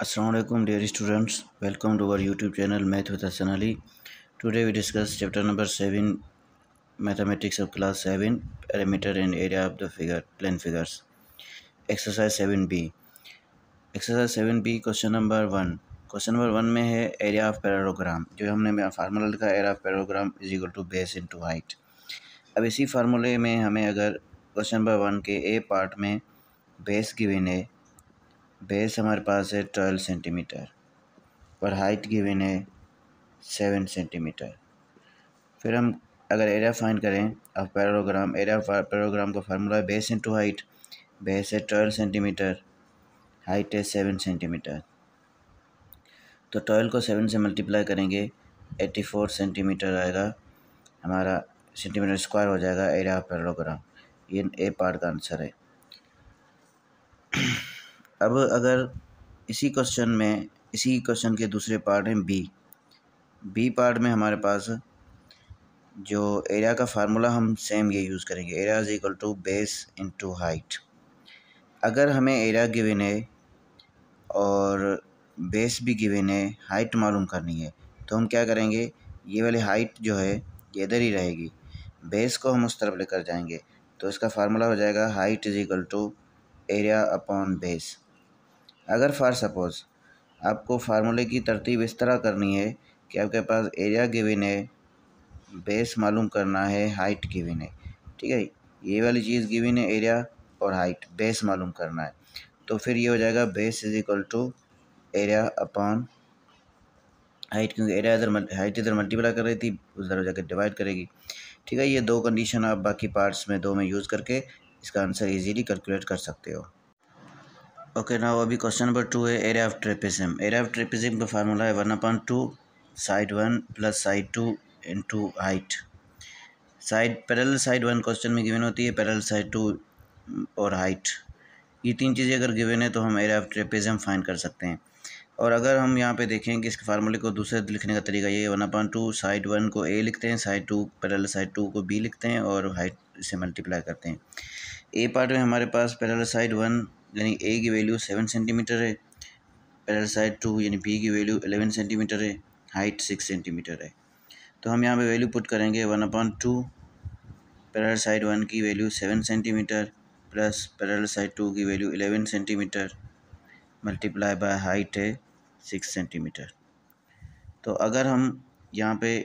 Aslam dear students welcome to our YouTube channel math with Hasan Ali today we discuss chapter number seven mathematics of class seven perimeter and area of the figure plane figures exercise seven B exercise seven B question number one question number one में है area of parallelogram जो हमने formula लिखा area of parallelogram is equal to base into height अब इसी फार्मूले में हमें अगर क्वेश्चन नंबर वन के ए पार्ट में बेस गिविन है बेस हमारे पास है ट्वेल्व सेंटीमीटर और हाइट गिवन है सेवन सेंटीमीटर फिर हम अगर एरिया फाइन करें अब पैरोग्राम एरिया पैरोग्राम का फार्मूला है बेस इंटू हाइट बेस है ट्वेल्व सेंटीमीटर हाइट है सेवन सेंटीमीटर तो ट्वेल्व को सेवन से मल्टीप्लाई करेंगे एट्टी फोर सेंटीमीटर आएगा हमारा सेंटीमीटर स्क्वायर हो जाएगा एरिया पैरोग्राम ये ए पार्ट का आंसर है अब अगर इसी क्वेश्चन में इसी क्वेश्चन के दूसरे पार्ट हैं बी बी पार्ट में हमारे पास जो एरिया का फार्मूला हम सेम ये यूज़ करेंगे area is equal to base into height अगर हमें एरिया गिवन है और बेस भी गिवन है हाइट मालूम करनी है तो हम क्या करेंगे ये वाली हाइट जो है ये इधर ही रहेगी बेस को हम उस तरफ लेकर जाएंगे तो इसका फार्मूला हो जाएगा height is equal to area upon base अगर फ़ार सपोज़ आपको फार्मूले की तरतीब इस तरह करनी है कि आपके पास एरिया गिविन है बेस मालूम करना है हाइट गिविन है ठीक है ये वाली चीज़ गिविन है एरिया और हाइट बेस मालूम करना है तो फिर ये हो जाएगा base is equal to area upon height क्योंकि एरिया इधर हाइट इधर मल्टीप्लाई कर रही थी उधर जाकर डिवाइड करेगी ठीक है ये दो कंडीशन आप बाकी पार्ट्स में दो में यूज़ करके इसका आंसर इजीली कैलकुलेट कर सकते हो ओके ना अभी क्वेश्चन नंबर टू है area of trapezium area of trapezium का फार्मूला है one upon two side one plus side two into height side parallel side one question में गिवन होती है पैरल साइड टू और हाइट ये तीन चीज़ें अगर गिवन है तो हम एरिया ऑफ ट्रेपेजिम फाइंड कर सकते हैं और अगर हम यहाँ पे देखें कि इसके फार्मूले को दूसरे लिखने का तरीका ये one upon two side one को ए लिखते हैं side two parallel side two को बी लिखते हैं और हाइट से मल्टीप्लाई करते हैं ए पार्ट में हमारे पास पैरल साइड वन यानी ए की वैल्यू सेवन सेंटीमीटर है पैरल साइड टू यानी बी की वैल्यू एलेवन सेंटीमीटर है हाइट सिक्स सेंटीमीटर है तो हम यहाँ पे वैल्यू पुट करेंगे one upon two parallel side one की value seven centimetre plus parallel side two की value eleven centimetre multiply by height है सिक्स सेंटीमीटर तो अगर हम यहाँ पे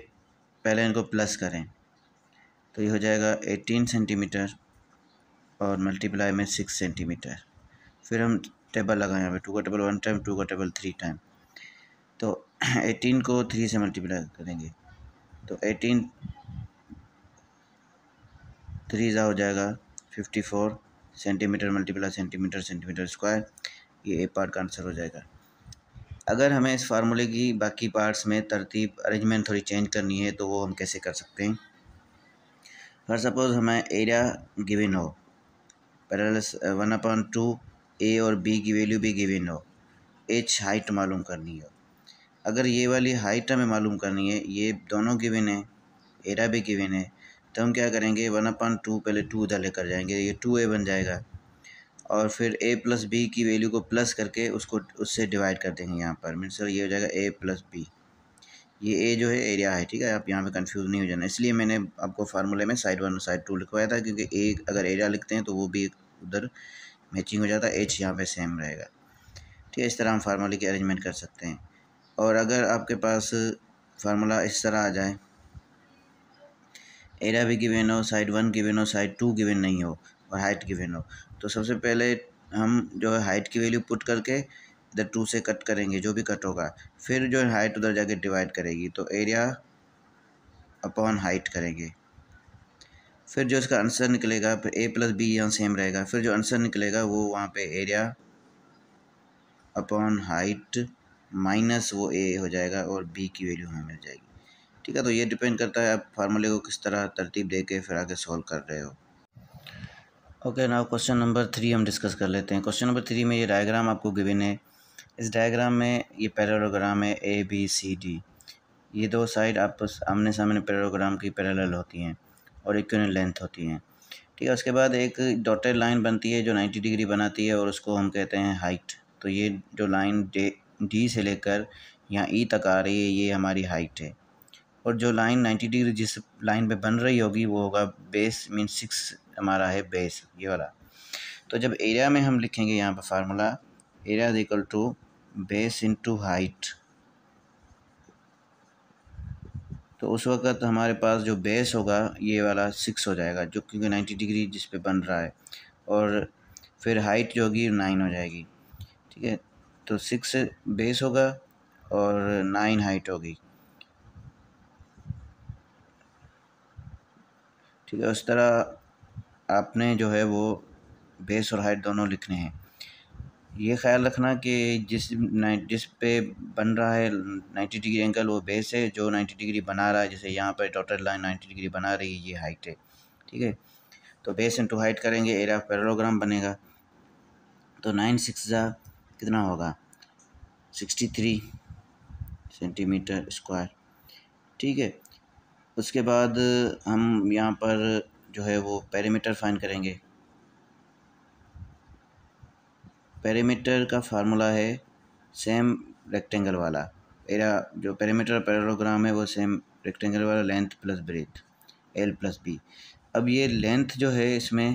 पहले इनको प्लस करें तो ये हो जाएगा एटीन सेंटीमीटर और मल्टीप्लाई में सिक्स सेंटीमीटर फिर हम टेबल लगाए यहाँ टू का टेबल वन टाइम टू का टेबल थ्री टाइम तो एटीन को थ्री से मल्टीप्लाई करेंगे तो एटीन थ्री ज़ा हो जाएगा fifty four centimetre multiply centimetre centimetre square ये ए पार्ट का आंसर हो जाएगा अगर हमें इस फार्मूले की बाकी पार्ट्स में तरतीब अरेंजमेंट थोड़ी चेंज करनी है तो वो हम कैसे कर सकते हैं फॉर सपोज़ हमें एरिया गिविन हो parallel one upon two A और बी की वैल्यू भी गिवन हो एच हाइट मालूम करनी हो अगर ये वाली हाइट हमें मालूम करनी है ये दोनों गिवन है एरा भी गिवन है तो हम क्या करेंगे वन अपन टू पहले टू उधर लेकर जाएंगे ये टू ए बन जाएगा और फिर ए प्लस बी की वैल्यू को प्लस करके उसको उससे डिवाइड कर देंगे यहाँ पर मीन सर ये हो जाएगा ए प्लस बी ये ए जो है एरिया है ठीक है आप यहाँ पे कंफ्यूज नहीं हो जाना इसलिए मैंने आपको फार्मूले में साइड वन और साइड टू लिखवाया था क्योंकि ए अगर एरिया लिखते हैं तो वो भी उधर मैचिंग हो जाता है एच यहाँ पे सेम रहेगा ठीक है इस तरह हम फार्मूले की अरेंजमेंट कर सकते हैं और अगर आपके पास फार्मूला इस तरह आ जाए एरिया भी गिवेन हो साइड वन गिवेन हो साइड टू गिवेन नहीं हो और हाइट गिवेन हो तो सबसे पहले हम जो है हाइट की वैल्यू पुट करके इधर टू से कट करेंगे जो भी कट होगा फिर जो है हाइट उधर जाके डिवाइड करेगी तो एरिया अपॉन हाइट करेंगे फिर जो इसका आंसर निकलेगा फिर ए प्लस बी यहाँ सेम रहेगा फिर जो आंसर निकलेगा वो वहाँ पे एरिया अपॉन हाइट माइनस वो ए हो जाएगा और बी की वैल्यू हमें मिल जाएगी ठीक है तो ये डिपेंड करता है आप फार्मूले को किस तरह तरतीब दे के फिर आगे सॉल्व कर रहे हो okay now question number three हम डिस्कस कर लेते हैं क्वेश्चन नंबर थ्री में ये डायग्राम आपको गिविन है इस डायग्राम में ये पैरोग्राम है ए बी सी डी ये दो साइड आपस आमने सामने पैरोग्राम की पैरेलल होती हैं और एक यूनिट लेंथ होती हैं ठीक है उसके बाद एक डॉटेड लाइन बनती है जो नाइन्टी डिग्री बनाती है और उसको हम कहते हैं हाइट तो ये जो लाइन डे डी से लेकर यहाँ ई e तक आ रही है ये हमारी हाइट है और जो लाइन 90 डिग्री जिस लाइन पे बन रही होगी वो होगा बेस मीन सिक्स हमारा है बेस ये वाला तो जब एरिया में हम लिखेंगे यहाँ पर formula area is equal to base into height तो उस वक़्त हमारे पास जो बेस होगा ये वाला सिक्स हो जाएगा जो क्योंकि नाइन्टी डिग्री जिस पर बन रहा है और फिर हाइट जो होगी नाइन हो जाएगी ठीक है तो सिक्स बेस होगा और नाइन हाइट होगी ठीक है उस तरह आपने जो है वो बेस और हाइट दोनों लिखने हैं ये ख्याल रखना कि जिस जिस पे बन रहा है नाइन्टी डिग्री एंगल वो बेस है जो नाइन्टी डिग्री बना रहा है जैसे यहाँ पर टोटल लाइन नाइन्टी डिग्री बना रही है ये हाइट है ठीक है तो बेस इन टू हाइट करेंगे एरिया ऑफ पैरोग्राम बनेगा तो नाइन सिक्स ज़ा कितना होगा सिक्सटी थ्री सेंटीमीटर स्क्वायर ठीक है उसके बाद हम यहाँ पर जो है वो पैरामीटर फाइन करेंगे पैरामीटर का फार्मूला है सेम रेक्टेंगल वाला एरा जो पैरामीटर पैरोग्राम है वो सेम रेक्टेंगल वाला length plus breadth L plus B अब ये लेंथ जो है इसमें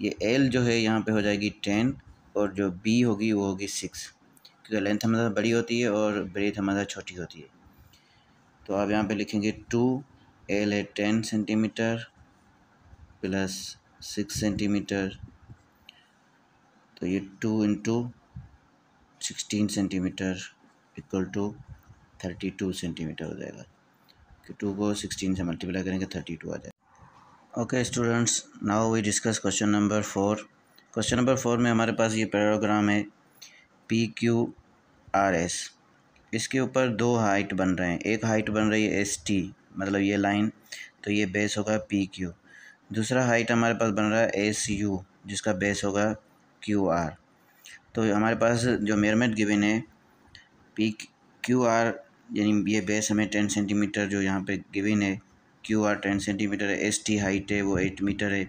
ये एल जो है यहाँ पे हो जाएगी टेन और जो बी होगी वो होगी सिक्स क्योंकि लेंथ हमारे बड़ी होती है और ब्रेथ हमारे छोटी होती है तो आप यहाँ पे लिखेंगे टू एल है ten centimetre plus six centimetre तो ये two into sixteen centimetre equal to thirty two centimetre हो जाएगा कि टू को सिक्सटीन से मल्टीप्लाई करेंगे थर्टी टू आ जाएगा okay students now we discuss question number four question number four में हमारे पास ये पैरोग्राम है पी क्यू आर एस इसके ऊपर दो हाइट बन रहे हैं एक हाइट बन रही है एस टी मतलब ये लाइन तो ये बेस होगा पी क्यू दूसरा हाइट हमारे पास बन रहा है एस यू जिसका बेस होगा क्यू आर तो हमारे पास जो मेयरमेंट गिवन है पी क्यू आर यानी ये बेस हमें टेन सेंटीमीटर जो यहाँ पे गिवन है क्यू आर टेन सेंटीमीटर है एस टी हाइट है वो एट मीटर है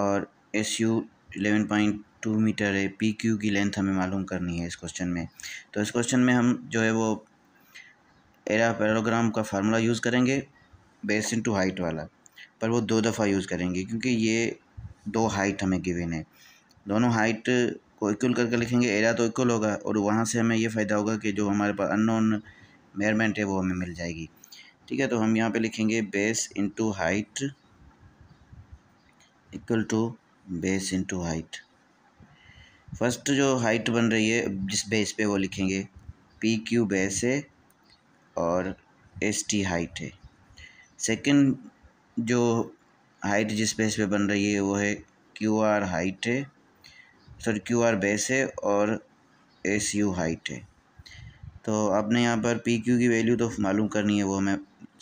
और S U eleven point two metre है पी क्यू की लेंथ हमें मालूम करनी है इस क्वेश्चन में तो इस क्वेश्चन में हम जो है वो एरा पैरोग्राम का फार्मूला यूज़ करेंगे बेस इन टू हाइट वाला पर वो दो दफ़ा यूज़ करेंगे क्योंकि ये दो हाइट हमें गिवन है दोनों हाइट को इक्वल करके लिखेंगे एरिया तो इक्वल होगा और वहाँ से हमें ये फ़ायदा होगा कि जो हमारे पास अननोन मेयरमेंट है वो हमें मिल जाएगी ठीक है तो हम यहाँ पे लिखेंगे base into height equal to base into height first जो हाइट बन रही है जिस बेस पे वो लिखेंगे पी क्यू बेस है और एस टी हाइट है सेकंड जो हाइट जिस बेस पे बन रही है वो है क्यू आर हाइट है सॉरी क्यू आर बेस है और एस यू हाइट है तो आपने यहाँ पर पी क्यू की वैल्यू तो मालूम करनी है वो हमें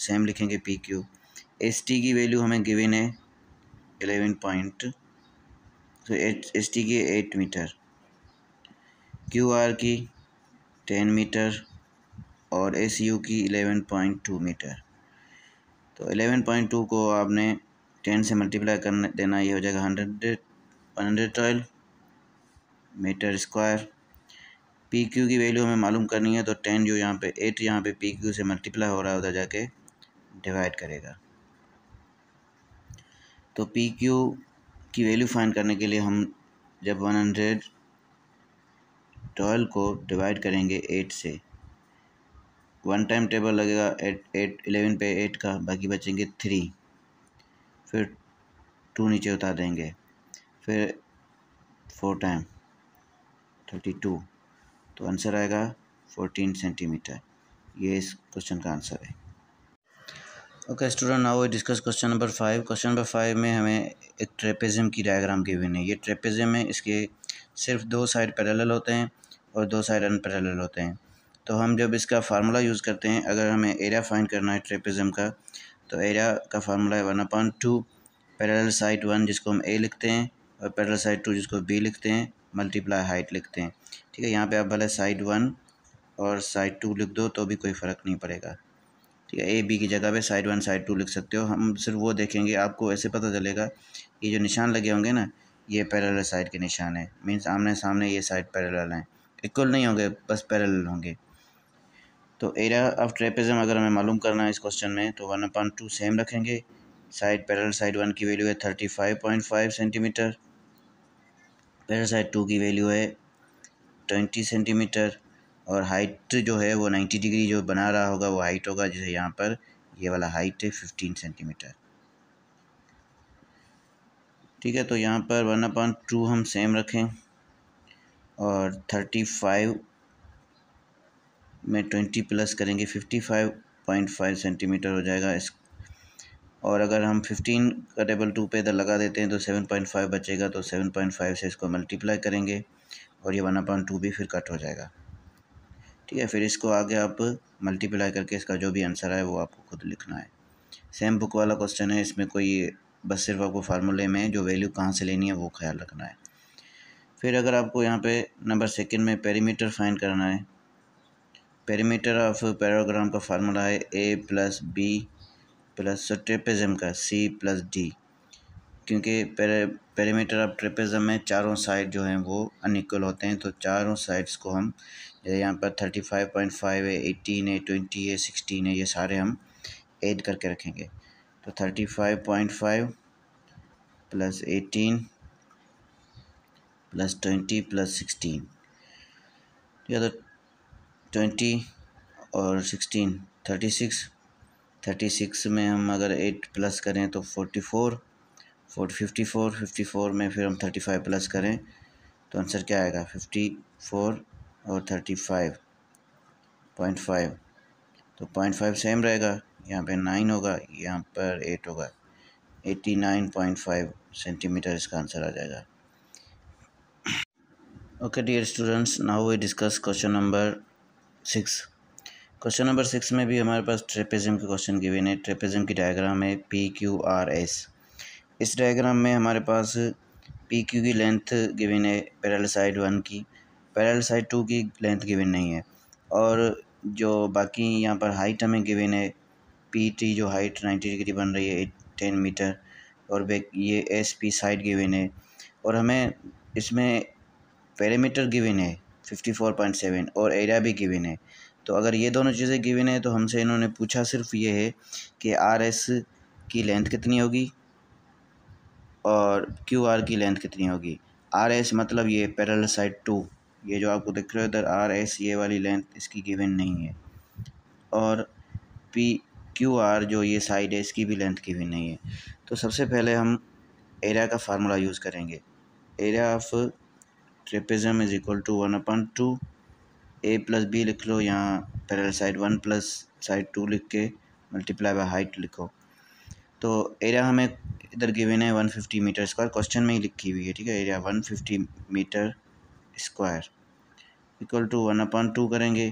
सेम लिखेंगे पी क्यू एस टी की वैल्यू हमें गिवन है एलेवन पॉइंट तो एस टी की एट मीटर क्यू आर की टेन मीटर और एस यू की एलेवन पॉइंट टू मीटर तो एलेवन पॉइंट टू को आपने टेन से मल्टीप्लाई कर देना ये हो जाएगा hundred hundred twelve metre square P Q की वैल्यू हमें मालूम करनी है तो टेन जो यहाँ पे एट यहाँ पे पी क्यू से मल्टीप्लाई हो रहा है उधर जाके डिवाइड करेगा तो पी क्यू की वैल्यू फाइंड करने के लिए हम जब वन हंड्रेड ट्वेल्व को डिवाइड करेंगे एट से वन टाइम टेबल लगेगा एट एट एलेवन पे एट का बाकी बचेंगे थ्री फिर टू नीचे उतार देंगे फिर फोर टाइम थर्टी टू तो आंसर आएगा फोर्टीन सेंटीमीटर ये इस क्वेश्चन का आंसर है okay student now discuss question number five question number five में हमें एक ट्रेपेजम की डायग्राम गिवन है ये ट्रेपेजम है इसके सिर्फ दो साइड पैरेलल होते हैं और दो साइड अनपैरेलल होते हैं तो हम जब इसका फार्मूला यूज़ करते हैं अगर हमें एरिया फाइंड करना है ट्रेपेजम का तो एरिया का फार्मूला है one upon two parallel side one जिसको हम ए लिखते हैं और पैरल साइड टू जिसको बी लिखते हैं मल्टीप्लाई हाइट लिखते हैं ठीक है यहाँ पे आप भले साइड वन और साइड टू लिख दो तो भी कोई फ़र्क नहीं पड़ेगा ठीक है ए बी की जगह पे साइड वन साइड टू लिख सकते हो हम सिर्फ वो देखेंगे आपको ऐसे पता चलेगा ये जो निशान लगे होंगे ना ये पैरल साइड के निशान हैं मीन्स आमने सामने ये साइड पैरल हैं इक्वल नहीं होंगे बस पैरल होंगे तो एरिया ऑफ ट्रेपिज़म अगर हमें मालूम करना है इस क्वेश्चन में तो वन अपॉइंट टू सेम रखेंगे साइड पैरल साइड वन की वैल्यू है thirty five point five centimetre parallel side two की वैल्यू है ट्वेंटी सेंटीमीटर और हाइट जो है वो नाइन्टी डिग्री जो बना रहा होगा वो हाइट होगा जैसे यहाँ पर ये वाला हाइट है फिफ्टीन सेंटीमीटर ठीक है तो यहाँ पर वन अपॉइंट टू हम सेम रखें और थर्टी फाइव में ट्वेंटी प्लस करेंगे fifty five point five centimetre हो जाएगा इस और अगर हम 15 का टेबल टू पे इधर लगा देते हैं तो 7.5 बचेगा तो 7.5 से इसको मल्टीप्लाई करेंगे और ये वन अपॉइंट टू भी फिर कट हो जाएगा ठीक है फिर इसको आगे आप मल्टीप्लाई करके इसका जो भी आंसर आए वो आपको खुद लिखना है सेम बुक वाला क्वेश्चन है इसमें कोई बस सिर्फ आपको फार्मूले में जो वैल्यू कहाँ से लेनी है वो ख्याल रखना है फिर अगर आपको यहाँ पे नंबर सेकंड में पेरीमीटर फाइंड करना है पेरीमीटर ऑफ पैराग्राम का फार्मूला है A plus B plus trapezium का सी प्लस डी क्योंकि पेरे पेरीमीटर ऑफ ट्रेपेज़म में चारों साइड जो हैं वो अनिक्वल होते हैं तो चारों साइड्स को हम जैसे यहाँ पर थर्टी फाइव पॉइंट फाइव है एटीन है ट्वेंटी है सिक्सटीन है ये सारे हम ऐड करके रखेंगे तो thirty five point five plus eighteen plus twenty plus sixteen या तो ट्वेंटी और sixteen thirty six thirty six में हम अगर एट प्लस करें तो forty four four fifty four fifty four में फिर हम थर्टी फाइव प्लस करें तो आंसर क्या आएगा फिफ्टी फोर और थर्टी फाइव पॉइंट फाइव तो पॉइंट फाइव सेम रहेगा यहाँ पे नाइन होगा यहाँ पर एट होगा eighty nine point five centimetre इसका आंसर आ जाएगा okay dear students now we discuss question number six question number six में भी हमारे पास ट्रेपेज़म के क्वेश्चन की है ट्रेपेज़म की डायग्राम है पी क्यू आर एस इस डायग्राम में हमारे पास पी क्यू की लेंथ गिविन है पैरल साइड वन की पैरल साइड टू की लेंथ गिविन नहीं है और जो बाकी यहाँ पर हाइट हमें गिविन है पी टी जो हाइट नाइन्टी डिग्री बन रही है टेन मीटर और बैक ये एस पी साइड गिविन है और हमें इसमें पैरामीटर गिविन है फिफ्टी फोर पॉइंट सेवन और एरिया भी गिविन है तो अगर ये दोनों चीज़ें गिवन है तो हमसे इन्होंने पूछा सिर्फ ये है कि आर एस की लेंथ कितनी होगी और क्यू आर की लेंथ कितनी होगी आर एस मतलब ये पैरल साइड टू ये जो आपको दिख रहे हो इधर आर एस ये वाली लेंथ इसकी गिवन नहीं है और पी क्यू आर जो ये साइड है इसकी भी लेंथ गिवन नहीं है तो सबसे पहले हम एरिया का फार्मूला यूज़ करेंगे area of trapezium is equal to one upon two A plus B लिख लो यहाँ parallel side one plus side two लिख के मल्टीप्लाई बाय हाइट लिखो तो एरिया हमें इधर गिवन है one fifty metre square question में ही लिखी हुई है ठीक है area one fifty metre square equal to one upon two करेंगे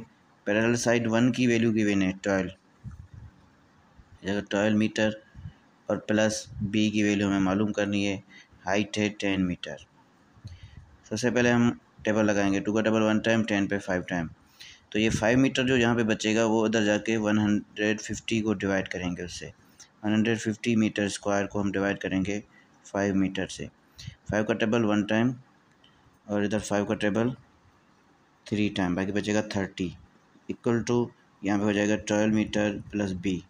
पैरल साइड वन की वैल्यू गिवन है ट्वेल्व ट्वेल्व मीटर और प्लस बी की वैल्यू हमें मालूम करनी है हाइट है टेन मीटर सबसे पहले हम टेबल लगाएंगे टू का टेबल वन टाइम टेन पे फाइव टाइम तो ये फाइव मीटर जो यहाँ पे बचेगा वो उधर जाके वन हंड्रेड फिफ्टी को डिवाइड करेंगे उससे one hundred fifty metre square को हम डिवाइड करेंगे फाइव मीटर से फाइव का टेबल वन टाइम और इधर फाइव का टेबल थ्री टाइम बाकी बचेगा थर्टी इक्वल टू यहाँ पे हो जाएगा ट्वेल्व मीटर प्लस बी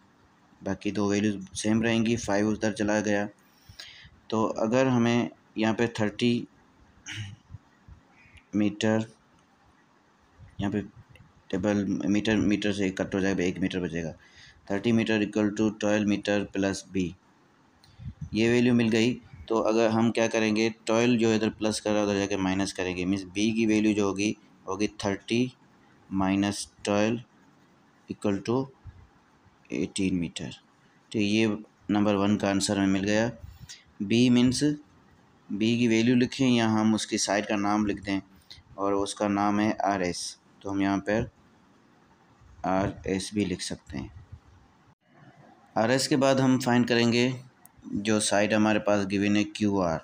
बाकी दो वैल्यूज सेम रहेंगी फाइव उधर चला गया तो अगर हमें यहाँ पे थर्टी मीटर यहाँ पे टेबल मीटर मीटर से कट हो जाएगा एक मीटर बचेगा thirty metre equal to twelve metre plus B ये वैल्यू मिल गई तो अगर हम क्या करेंगे ट्वेल्व जो इधर प्लस कर रहा है उधर जाके माइनस करेंगे मीन्स बी की वैल्यू जो होगी होगी thirty minus twelve equal to eighteen metre तो ये नंबर वन का आंसर हमें मिल गया बी मीन्स बी की वैल्यू लिखें या हम उसकी साइड का नाम लिख दें और उसका नाम है आर एस तो हम यहाँ पर आर एस भी लिख सकते हैं आर एस के बाद हम फाइंड करेंगे जो साइड हमारे पास गिविन है क्यू आर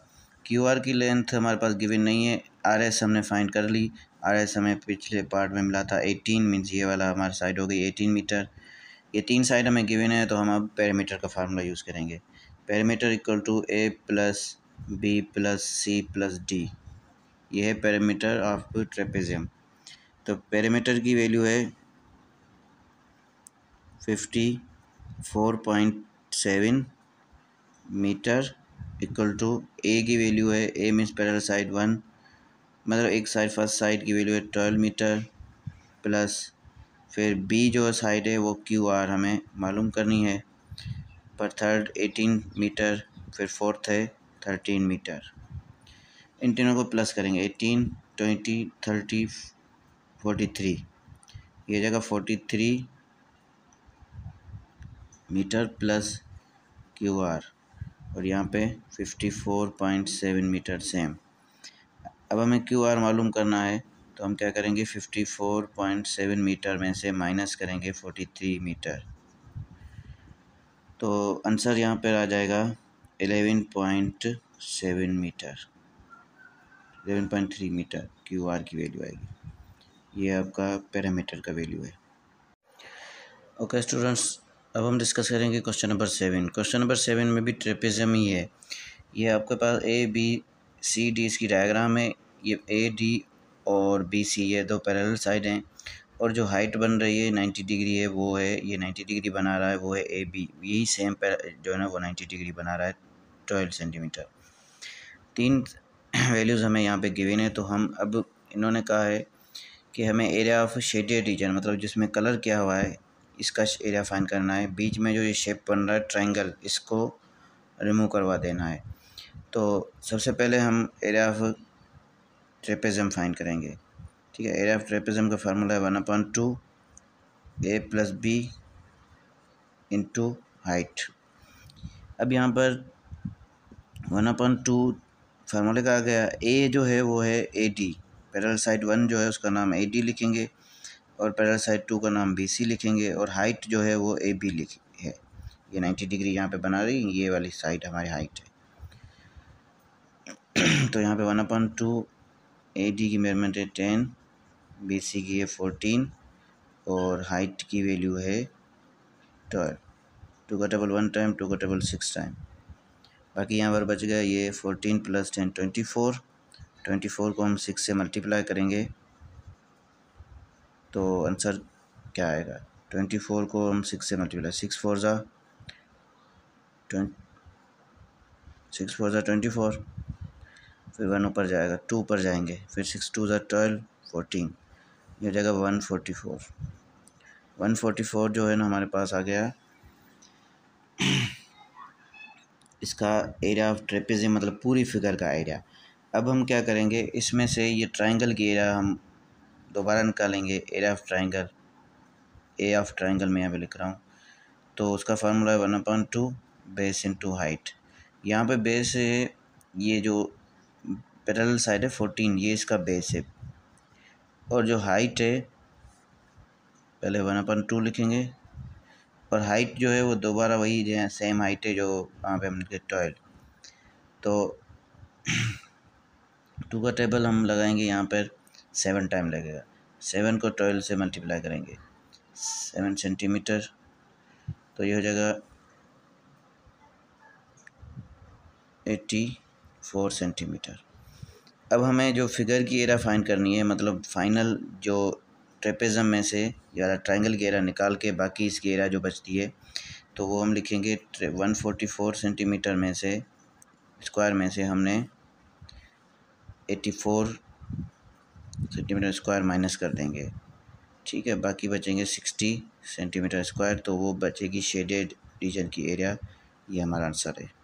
क्यू आर की लेंथ हमारे पास गिविन नहीं है आर एस हमने फाइंड कर ली आर एस हमें पिछले पार्ट में मिला था एटीन मीन्स ये वाला हमारी साइड हो गई एटीन मीटर ये तीन साइड हमें गिविन है तो हम अब पैरामीटर का फार्मूला यूज़ करेंगे parameter equal to A plus B plus C plus D ये है पैरामीटर ऑफ ट्रेपेजियम तो पैरामीटर की वैल्यू है fifty four point seven metre equal to A की वैल्यू है A means parallel side one मतलब एक साइड फर्स्ट साइड की वैल्यू है ट्वेल्व मीटर प्लस फिर बी जो साइड है वो क्यू आर हमें मालूम करनी है पर थर्ड एटीन मीटर फिर फोर्थ है थर्टीन मीटर इन तीनों को प्लस करेंगे eighteen twenty thirty forty three ये जगह forty three metre plus Q R और यहाँ पे fifty four point seven metre same अब हमें क्यू आर मालूम करना है तो हम क्या करेंगे fifty four point seven metre में से माइनस करेंगे फोर्टी थ्री मीटर तो आंसर यहाँ पर आ जाएगा eleven point seven metre eleven point three metre Q R की वैल्यू आएगी ये आपका पैरामीटर का वैल्यू है ओके okay, स्टूडेंट्स अब हम डिस्कस करेंगे question number seven question number seven में भी ट्रेपिज़म ही है ये आपके पास ए बी सी डी इसकी डायग्राम है ये ए डी और बी सी ये दो पैरेलल साइड हैं और जो हाइट बन रही है नाइन्टी डिग्री है वो है ये नाइन्टी डिग्री बना रहा है वो है ए बी यही सेम जो है ना वो नाइन्टी डिग्री बना रहा है ट्वेल्व सेंटीमीटर तीन वैल्यूज़ हमें यहाँ पे गिवन है तो हम अब इन्होंने कहा है कि हमें एरिया ऑफ शेडेड रीजन मतलब जिसमें कलर क्या हुआ है इसका एरिया फाइन करना है बीच में जो ये शेप बन रहा है ट्राइंगल इसको रिमूव करवा देना है तो सबसे पहले हम एरिया ऑफ ट्रेपेज़म फाइन करेंगे ठीक है एरिया ऑफ ट्रेपेज़म का फार्मूला है one upon two A plus B into height अब यहाँ पर वन अपॉइंट टू फार्मूले का आ गया ए जो है वो है A D parallel side one जो है उसका नाम ए डी लिखेंगे और पैरल साइड टू का नाम बी सी लिखेंगे और हाइट जो है वो ए बी लिख है ये नाइन्टी डिग्री यहाँ पे बना रही ये वाली साइड हमारी हाइट है तो यहाँ पे one upon two A D की मेजरमेंट है टेन बी सी की है फोर्टीन और हाइट की वैल्यू है ट्वेल्व टू का टेबल वन टाइम टू का टेबल सिक्स टाइम बाकी यहाँ पर बच गया ये fourteen plus ten twenty four twenty four को हम सिक्स से मल्टीप्लाई करेंगे तो आंसर क्या आएगा ट्वेंटी फोर को हम सिक्स से मल्टीप्लाई सिक्स फोर ज़ा सिक्स फोर ज़ा ट्वेंटी फोर फिर वन ऊपर जाएगा टू ऊपर जाएंगे फिर सिक्स टू ज़ा ट्वेल्व फोर्टीन ये हो जाएगा one forty four one forty four जो है ना हमारे पास आ गया इसका एरिया ऑफ ट्रेपेजिम मतलब पूरी फिगर का एरिया अब हम क्या करेंगे इसमें से ये ट्राइंगल की एरिया हम दोबारा निकालेंगे area of triangle A of triangle मैं यहाँ पे लिख रहा हूँ तो उसका फार्मूला है one upon two base into height यहाँ पे बेस है ये जो पैरल साइड है फोर्टीन ये इसका बेस है और जो हाइट है पहले वन पॉइंट टू लिखेंगे और हाइट जो है वो दोबारा वही जो है सेम हाइट है जो वहाँ पे हमने टॉयल तो टू का टेबल हम लगाएंगे यहाँ पर सेवन टाइम लगेगा सेवन को ट्वेल्व से मल्टीप्लाई करेंगे सेवन सेंटीमीटर तो ये हो जाएगा एट्टी फोर सेंटीमीटर अब हमें जो फिगर की एरा फाइंड करनी है मतलब फाइनल जो ट्रेपेज़म में से या ट्राइंगल की निकाल के बाकी इस एरा जो बचती है तो वो हम लिखेंगे वन फोर्टी फोर सेंटीमीटर में से स्क्वायर में से हमने eighty four centimetre square minus कर देंगे ठीक है बाकी बचेंगे सिक्सटी सेंटीमीटर स्क्वायर तो वो बचेगी शेडेड रीजन की एरिया ये हमारा आंसर है